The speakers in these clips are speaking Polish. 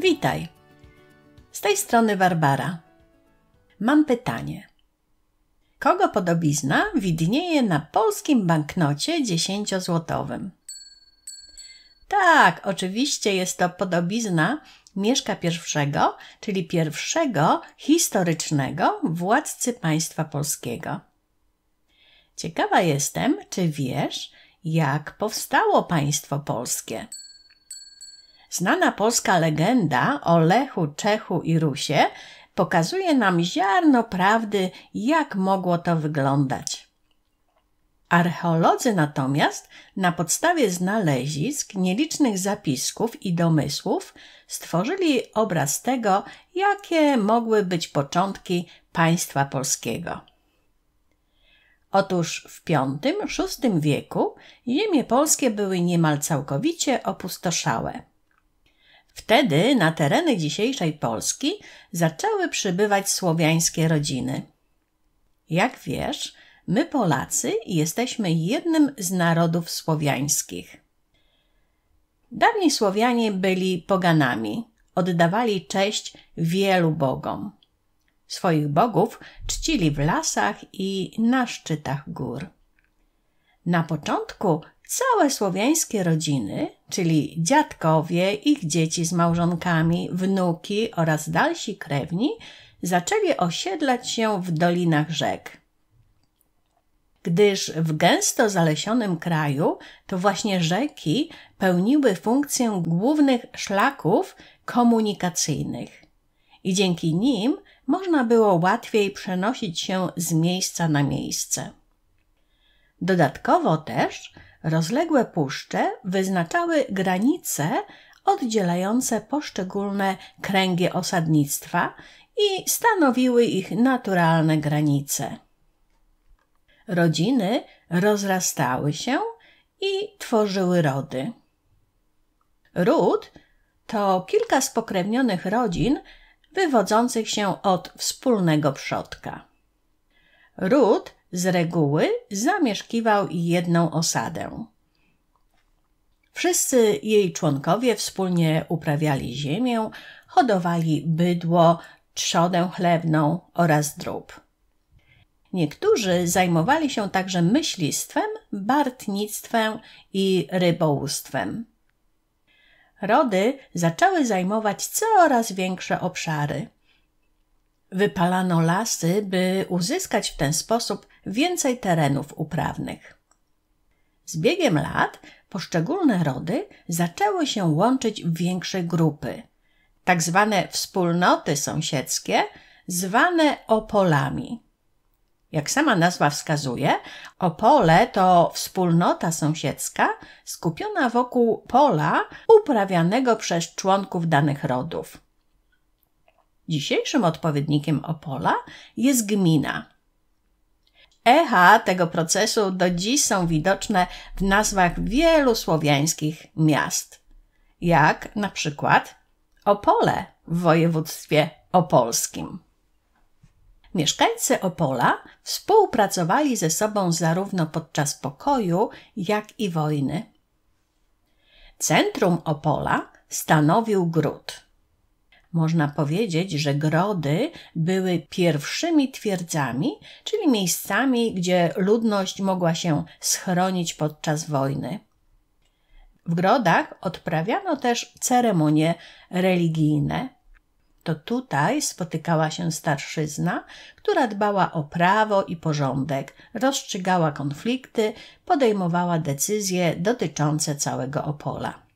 Witaj. Z tej strony Barbara. Mam pytanie. Kogo podobizna widnieje na polskim banknocie 10-złotowym? Tak, oczywiście jest to podobizna Mieszka I, czyli pierwszego historycznego władcy państwa polskiego. Ciekawa jestem, czy wiesz, jak powstało państwo polskie. Znana polska legenda o Lechu, Czechu i Rusie pokazuje nam ziarno prawdy, jak mogło to wyglądać. Archeolodzy natomiast na podstawie znalezisk, nielicznych zapisków i domysłów stworzyli obraz tego, jakie mogły być początki państwa polskiego. Otóż w V-VI wieku ziemie polskie były niemal całkowicie opustoszałe. Wtedy na tereny dzisiejszej Polski zaczęły przybywać słowiańskie rodziny. Jak wiesz, my Polacy jesteśmy jednym z narodów słowiańskich. Dawni Słowianie byli poganami, oddawali cześć wielu bogom. Swoich bogów czcili w lasach i na szczytach gór. Na początku Całe słowiańskie rodziny, czyli dziadkowie, ich dzieci z małżonkami, wnuki oraz dalsi krewni, zaczęli osiedlać się w dolinach rzek. Gdyż w gęsto zalesionym kraju to właśnie rzeki pełniły funkcję głównych szlaków komunikacyjnych i dzięki nim można było łatwiej przenosić się z miejsca na miejsce. Dodatkowo też Rozległe puszcze wyznaczały granice oddzielające poszczególne kręgi osadnictwa i stanowiły ich naturalne granice. Rodziny rozrastały się i tworzyły rody. Ród to kilka spokrewnionych rodzin wywodzących się od wspólnego przodka. Ród z reguły zamieszkiwał jedną osadę. Wszyscy jej członkowie wspólnie uprawiali ziemię, hodowali bydło, trzodę chlewną oraz drób. Niektórzy zajmowali się także myślistwem, bartnictwem i rybołówstwem. Rody zaczęły zajmować coraz większe obszary. Wypalano lasy, by uzyskać w ten sposób więcej terenów uprawnych. Z biegiem lat poszczególne rody zaczęły się łączyć w większe grupy. Tak zwane wspólnoty sąsiedzkie, zwane opolami. Jak sama nazwa wskazuje, opole to wspólnota sąsiedzka skupiona wokół pola uprawianego przez członków danych rodów. Dzisiejszym odpowiednikiem opola jest gmina. Echa tego procesu do dziś są widoczne w nazwach wielu słowiańskich miast, jak na przykład Opole w województwie opolskim. Mieszkańcy Opola współpracowali ze sobą zarówno podczas pokoju, jak i wojny. Centrum Opola stanowił gród. Można powiedzieć, że grody były pierwszymi twierdzami, czyli miejscami, gdzie ludność mogła się schronić podczas wojny. W grodach odprawiano też ceremonie religijne. To tutaj spotykała się starszyzna, która dbała o prawo i porządek, rozstrzygała konflikty, podejmowała decyzje dotyczące całego Opola.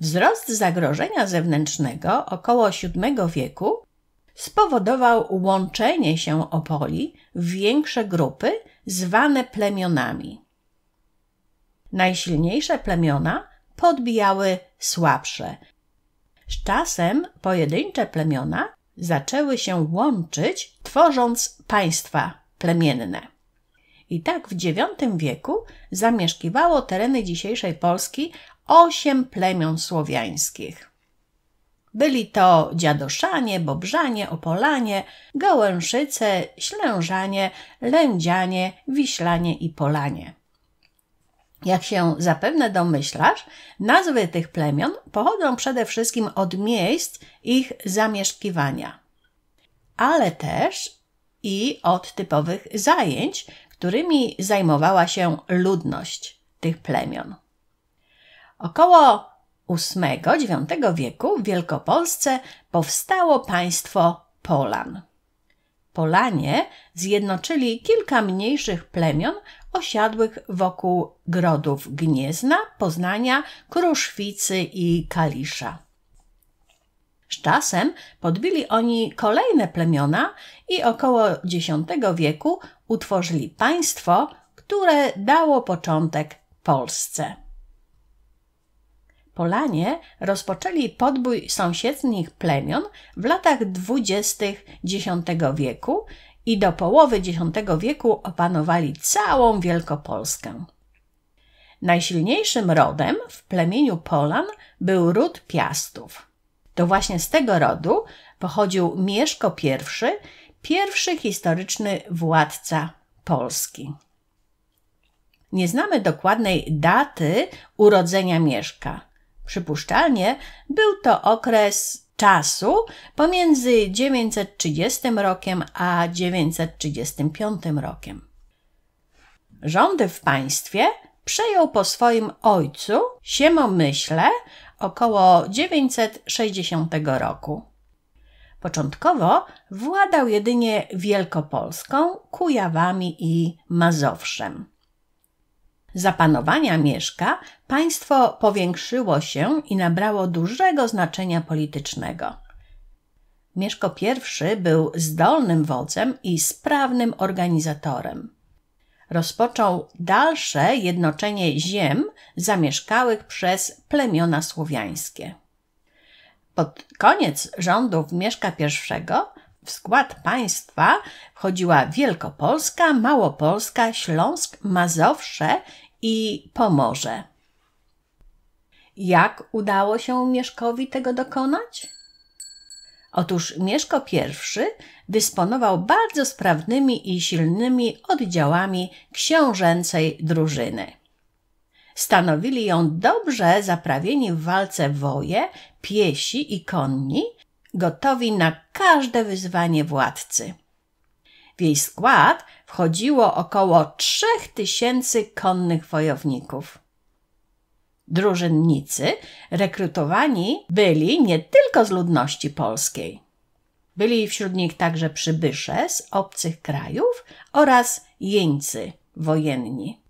Wzrost zagrożenia zewnętrznego około VII wieku spowodował łączenie się Opoli w większe grupy zwane plemionami. Najsilniejsze plemiona podbijały słabsze. Z czasem pojedyncze plemiona zaczęły się łączyć, tworząc państwa plemienne. I tak w IX wieku zamieszkiwało tereny dzisiejszej Polski osiem plemion słowiańskich. Byli to dziadoszanie, bobrzanie, opolanie, gałęszyce, ślężanie, lędzianie, wiślanie i polanie. Jak się zapewne domyślasz, nazwy tych plemion pochodzą przede wszystkim od miejsc ich zamieszkiwania, ale też i od typowych zajęć, którymi zajmowała się ludność tych plemion. Około VIII-IX wieku w Wielkopolsce powstało państwo Polan. Polanie zjednoczyli kilka mniejszych plemion osiadłych wokół grodów Gniezna, Poznania, Kruszwicy i Kalisza. Z czasem podbili oni kolejne plemiona i około X wieku utworzyli państwo, które dało początek Polsce. Polanie rozpoczęli podbój sąsiednich plemion w latach dwudziestych X wieku i do połowy X wieku opanowali całą Wielkopolskę. Najsilniejszym rodem w plemieniu Polan był ród Piastów. To właśnie z tego rodu pochodził Mieszko I, pierwszy historyczny władca Polski. Nie znamy dokładnej daty urodzenia Mieszka. Przypuszczalnie był to okres czasu pomiędzy 930 rokiem a 935 rokiem. Rządy w państwie przejął po swoim ojcu Siemomyśle około 960 roku. Początkowo władał jedynie Wielkopolską, Kujawami i Mazowszem. Za panowania Mieszka państwo powiększyło się i nabrało dużego znaczenia politycznego. Mieszko I był zdolnym wodzem i sprawnym organizatorem. Rozpoczął dalsze jednoczenie ziem zamieszkałych przez plemiona słowiańskie. Pod koniec rządów Mieszka I w skład państwa wchodziła Wielkopolska, Małopolska, Śląsk, Mazowsze i pomoże. Jak udało się Mieszkowi tego dokonać? Otóż Mieszko I dysponował bardzo sprawnymi i silnymi oddziałami książęcej drużyny. Stanowili ją dobrze zaprawieni w walce woje, piesi i konni, gotowi na każde wyzwanie władcy. W jej skład wchodziło około trzech tysięcy konnych wojowników. Drużynnicy rekrutowani byli nie tylko z ludności polskiej. Byli wśród nich także przybysze z obcych krajów oraz jeńcy wojenni.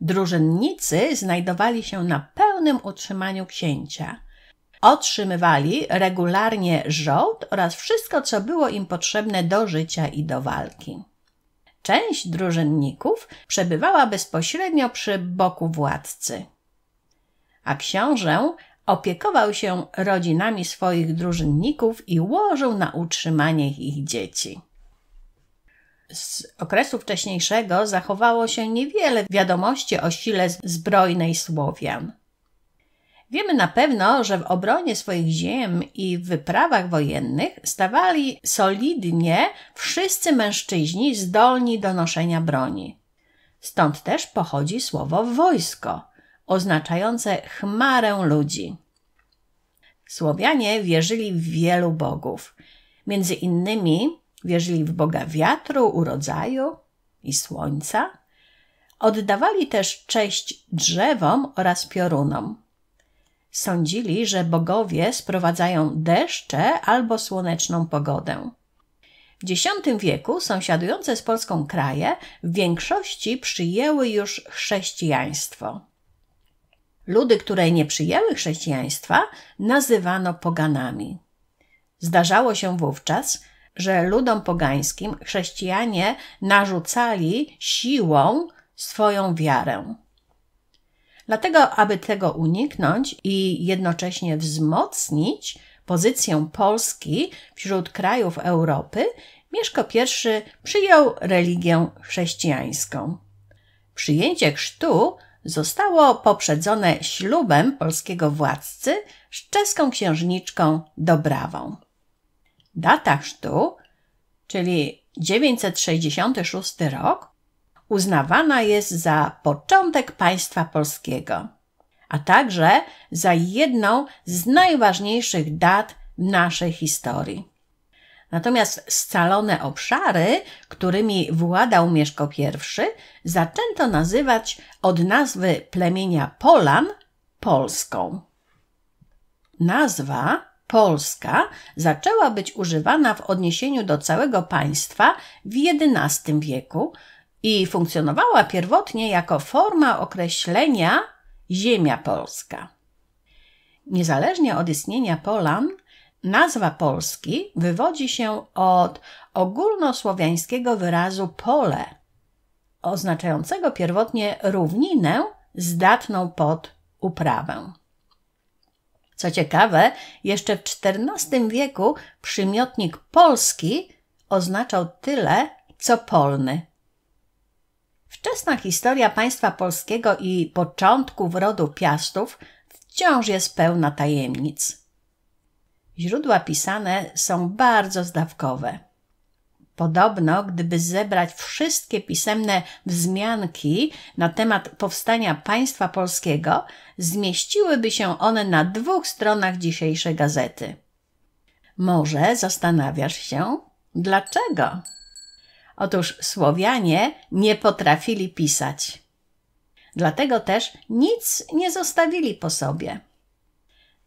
Drużynnicy znajdowali się na pełnym utrzymaniu księcia. Otrzymywali regularnie żołd oraz wszystko, co było im potrzebne do życia i do walki. Część drużynników przebywała bezpośrednio przy boku władcy. A książę opiekował się rodzinami swoich drużynników i łożył na utrzymanie ich dzieci. Z okresu wcześniejszego zachowało się niewiele wiadomości o sile zbrojnej Słowian. Wiemy na pewno, że w obronie swoich ziem i w wyprawach wojennych stawali solidnie wszyscy mężczyźni zdolni do noszenia broni. Stąd też pochodzi słowo wojsko, oznaczające chmarę ludzi. Słowianie wierzyli w wielu bogów. Między innymi wierzyli w boga wiatru, urodzaju i słońca. Oddawali też cześć drzewom oraz piorunom. Sądzili, że bogowie sprowadzają deszcze albo słoneczną pogodę. W X wieku sąsiadujące z Polską kraje w większości przyjęły już chrześcijaństwo. Ludy, które nie przyjęły chrześcijaństwa, nazywano poganami. Zdarzało się wówczas, że ludom pogańskim chrześcijanie narzucali siłą swoją wiarę. Dlatego, aby tego uniknąć i jednocześnie wzmocnić pozycję Polski wśród krajów Europy, Mieszko I przyjął religię chrześcijańską. Przyjęcie chrztu zostało poprzedzone ślubem polskiego władcy z czeską księżniczką Dobrawą. Data chrztu, czyli 966 rok, uznawana jest za początek państwa polskiego, a także za jedną z najważniejszych dat w naszej historii. Natomiast scalone obszary, którymi władał Mieszko I, zaczęto nazywać od nazwy plemienia Polan Polską. Nazwa Polska zaczęła być używana w odniesieniu do całego państwa w XI wieku i funkcjonowała pierwotnie jako forma określenia ziemia polska. Niezależnie od istnienia Polan, nazwa Polski wywodzi się od ogólnosłowiańskiego wyrazu pole, oznaczającego pierwotnie równinę zdatną pod uprawę. Co ciekawe, jeszcze w XIV wieku przymiotnik polski oznaczał tyle, co polny Wczesna historia państwa polskiego i początków rodu Piastów wciąż jest pełna tajemnic. Źródła pisane są bardzo zdawkowe. Podobno, gdyby zebrać wszystkie pisemne wzmianki na temat powstania państwa polskiego, zmieściłyby się one na dwóch stronach dzisiejszej gazety. Może zastanawiasz się, dlaczego? Otóż Słowianie nie potrafili pisać. Dlatego też nic nie zostawili po sobie.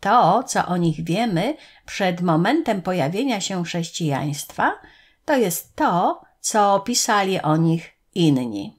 To, co o nich wiemy przed momentem pojawienia się chrześcijaństwa, to jest to, co pisali o nich inni.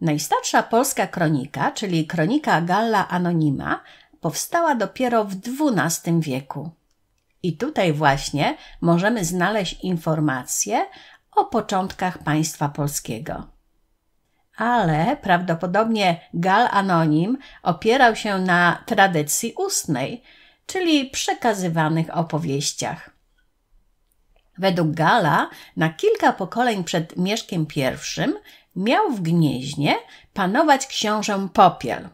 Najstarsza polska kronika, czyli kronika Galla Anonima, powstała dopiero w XII wieku. I tutaj właśnie możemy znaleźć informacje o początkach państwa polskiego. Ale prawdopodobnie Gal Anonim opierał się na tradycji ustnej, czyli przekazywanych opowieściach. Według Gala na kilka pokoleń przed Mieszkiem I miał w Gnieźnie panować książę Popiel.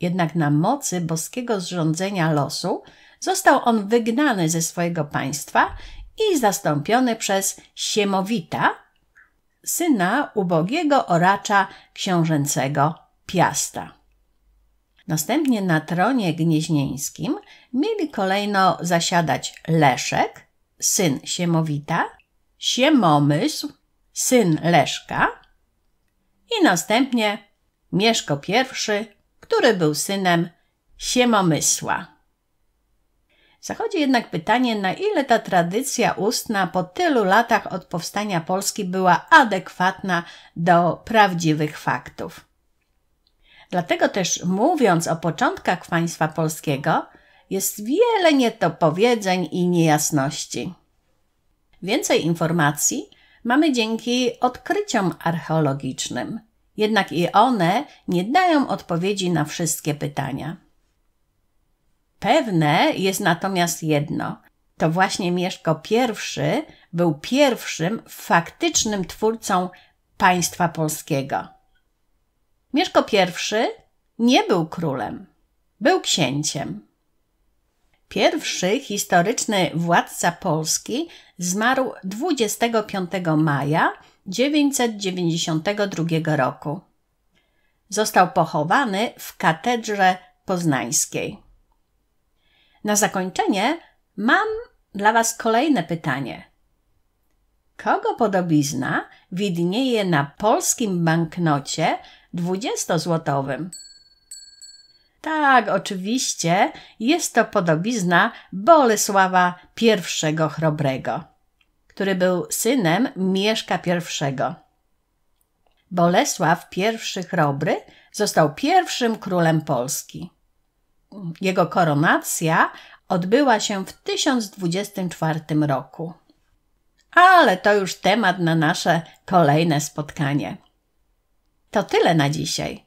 Jednak na mocy boskiego zrządzenia losu został on wygnany ze swojego państwa i zastąpiony przez Siemowita, syna ubogiego oracza książęcego Piasta. Następnie na tronie gnieźnieńskim mieli kolejno zasiadać Leszek, syn Siemowita, Siemomysł, syn Leszka i następnie Mieszko I, który był synem Siemomysła. Zachodzi jednak pytanie, na ile ta tradycja ustna po tylu latach od powstania Polski była adekwatna do prawdziwych faktów. Dlatego też mówiąc o początkach państwa polskiego, jest wiele nietopowiedzeń i niejasności. Więcej informacji mamy dzięki odkryciom archeologicznym, jednak i one nie dają odpowiedzi na wszystkie pytania. Pewne jest natomiast jedno. To właśnie Mieszko I był pierwszym faktycznym twórcą państwa polskiego. Mieszko I nie był królem, był księciem. Pierwszy historyczny władca Polski zmarł 25 maja 992 roku. Został pochowany w katedrze poznańskiej. Na zakończenie mam dla Was kolejne pytanie. Kogo podobizna widnieje na polskim banknocie 20-złotowym? Tak, oczywiście, jest to podobizna Bolesława I Chrobrego, który był synem Mieszka I. Bolesław I Chrobry został pierwszym królem Polski jego koronacja odbyła się w 1024 roku. Ale to już temat na nasze kolejne spotkanie. To tyle na dzisiaj.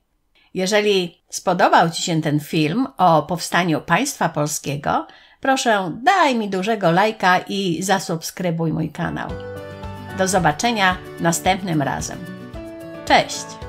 Jeżeli spodobał Ci się ten film o powstaniu państwa polskiego, proszę daj mi dużego lajka i zasubskrybuj mój kanał. Do zobaczenia następnym razem. Cześć!